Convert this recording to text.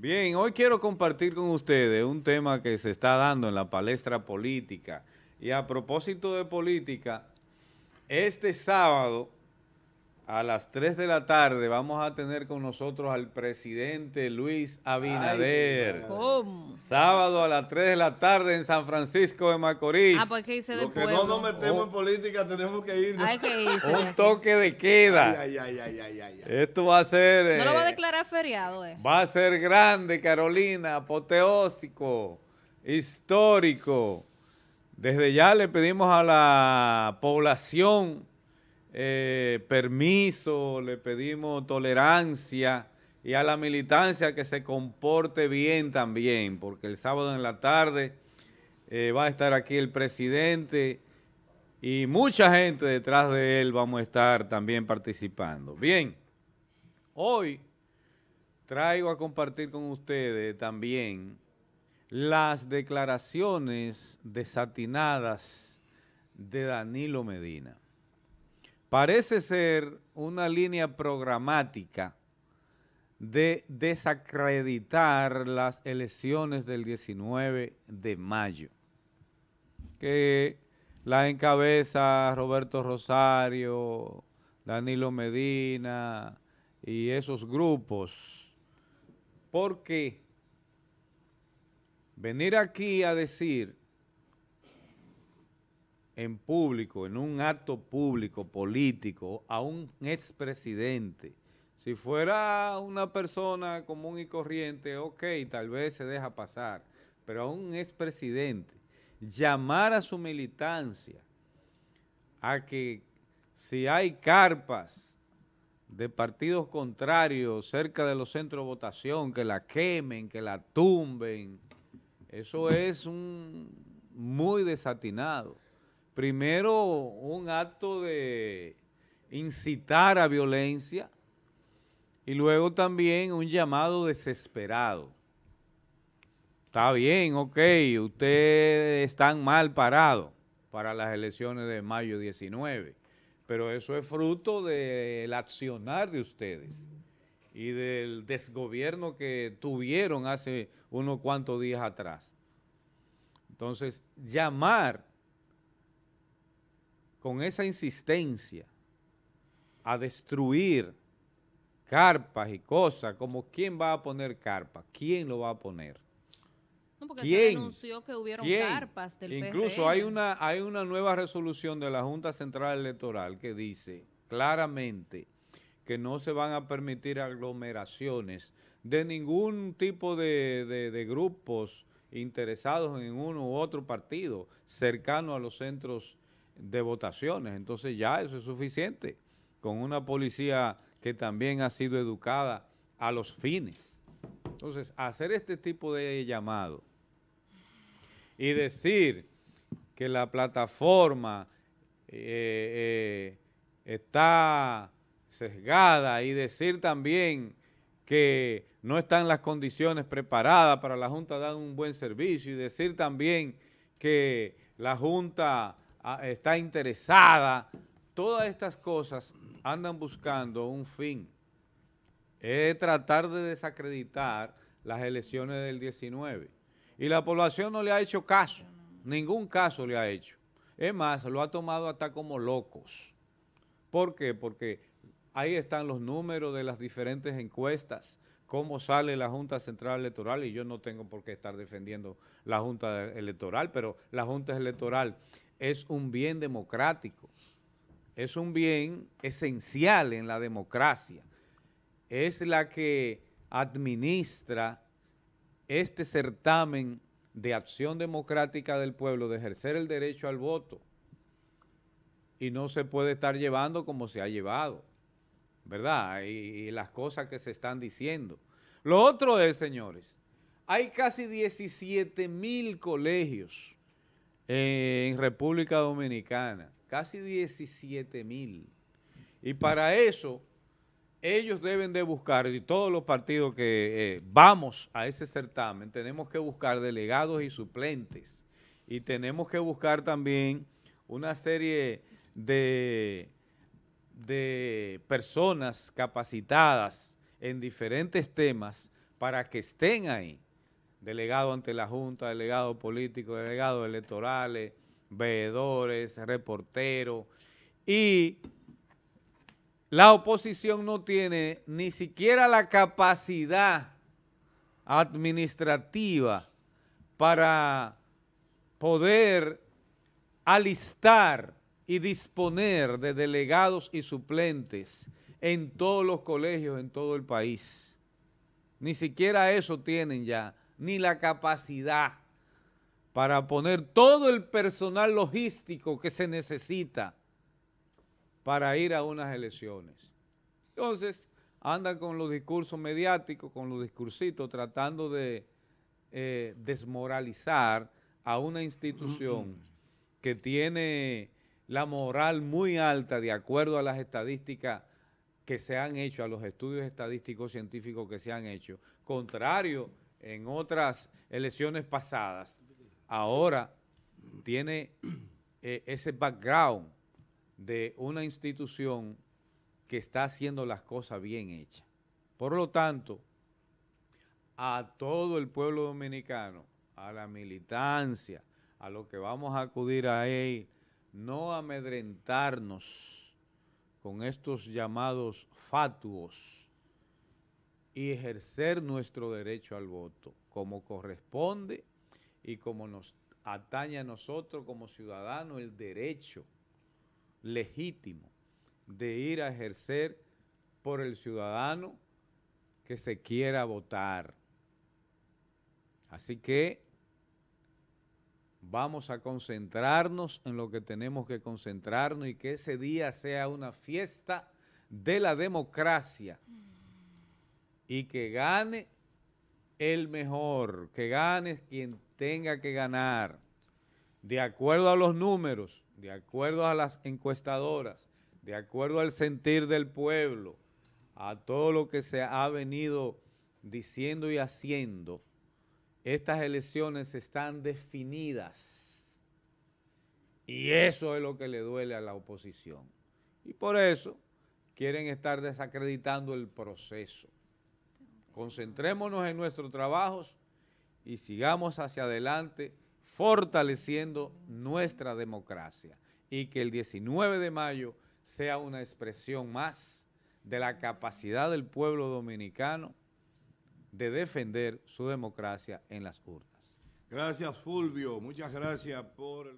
Bien, hoy quiero compartir con ustedes un tema que se está dando en la palestra política. Y a propósito de política, este sábado a las 3 de la tarde vamos a tener con nosotros al presidente Luis Abinader. ¿Cómo? Sábado a las 3 de la tarde en San Francisco de Macorís. Ah, porque hice después? que no nos metemos en política tenemos que irnos. Hay que Un toque de queda. Ay, ay, Esto va a ser... No lo va a eh, declarar feriado, eh. Va a ser grande, Carolina, apoteósico, histórico. Desde ya le pedimos a la población eh, permiso, le pedimos tolerancia y a la militancia que se comporte bien también, porque el sábado en la tarde eh, va a estar aquí el presidente y mucha gente detrás de él vamos a estar también participando. Bien, hoy traigo a compartir con ustedes también las declaraciones desatinadas de Danilo Medina parece ser una línea programática de desacreditar las elecciones del 19 de mayo, que la encabeza Roberto Rosario, Danilo Medina y esos grupos. Porque venir aquí a decir en público, en un acto público, político, a un expresidente. Si fuera una persona común y corriente, ok, tal vez se deja pasar, pero a un expresidente, llamar a su militancia a que si hay carpas de partidos contrarios cerca de los centros de votación, que la quemen, que la tumben, eso es un muy desatinado primero un acto de incitar a violencia y luego también un llamado desesperado. Está bien, ok, ustedes están mal parados para las elecciones de mayo 19, pero eso es fruto del accionar de ustedes y del desgobierno que tuvieron hace unos cuantos días atrás. Entonces, llamar con esa insistencia a destruir carpas y cosas, como quién va a poner carpas? quién lo va a poner. No, porque ¿Quién? se anunció que hubieron carpas del Incluso hay una hay una nueva resolución de la Junta Central Electoral que dice claramente que no se van a permitir aglomeraciones de ningún tipo de, de grupos interesados en uno u otro partido cercano a los centros de votaciones. Entonces ya eso es suficiente con una policía que también ha sido educada a los fines. Entonces, hacer este tipo de llamado y decir que la plataforma eh, eh, está sesgada y decir también que no están las condiciones preparadas para la Junta dar un buen servicio y decir también que la Junta está interesada. Todas estas cosas andan buscando un fin. Es tratar de desacreditar las elecciones del 19. Y la población no le ha hecho caso. Ningún caso le ha hecho. Es más, lo ha tomado hasta como locos. ¿Por qué? Porque ahí están los números de las diferentes encuestas, cómo sale la Junta Central Electoral, y yo no tengo por qué estar defendiendo la Junta Electoral, pero la Junta Electoral es un bien democrático, es un bien esencial en la democracia, es la que administra este certamen de acción democrática del pueblo, de ejercer el derecho al voto. Y no se puede estar llevando como se ha llevado, ¿verdad? Y, las cosas que se están diciendo. Lo otro es, señores, hay casi 17 mil colegios en República Dominicana, casi 17 mil. Y para eso, ellos deben de buscar, y todos los partidos que eh, vamos a ese certamen, tenemos que buscar delegados y suplentes. Y tenemos que buscar también una serie de, de personas capacitadas en diferentes temas para que estén ahí delegado ante la Junta, delegado político, delegado electorales, veedores, reporteros. Y la oposición no tiene ni siquiera la capacidad administrativa para poder alistar y disponer de delegados y suplentes en todos los colegios en todo el país. Ni siquiera eso tienen ya ni la capacidad para poner todo el personal logístico que se necesita para ir a unas elecciones. Entonces, anda con los discursos mediáticos, con los discursitos, tratando de eh, desmoralizar a una institución que tiene la moral muy alta de acuerdo a las estadísticas que se han hecho, a los estudios estadísticos científicos que se han hecho, contrario en otras elecciones pasadas, ahora tiene eh, ese background de una institución que está haciendo las cosas bien hechas. Por lo tanto, a todo el pueblo dominicano, a la militancia, a lo que vamos a acudir a él, no amedrentarnos con estos llamados fatuos y ejercer nuestro derecho al voto como corresponde y como nos atañe a nosotros como ciudadanos el derecho legítimo de ir a ejercer por el ciudadano que se quiera votar. Así que vamos a concentrarnos en lo que tenemos que concentrarnos y que ese día sea una fiesta de la democracia y que gane el mejor, que gane quien tenga que ganar, de acuerdo a los números, de acuerdo a las encuestadoras, de acuerdo al sentir del pueblo, a todo lo que se ha venido diciendo y haciendo, estas elecciones están definidas. Y eso es lo que le duele a la oposición. Y por eso quieren estar desacreditando el proceso. Concentrémonos en nuestros trabajos y sigamos hacia adelante fortaleciendo nuestra democracia y que el 19 de mayo sea una expresión más de la capacidad del pueblo dominicano de defender su democracia en las urnas. Gracias, Fulvio. Muchas gracias por el...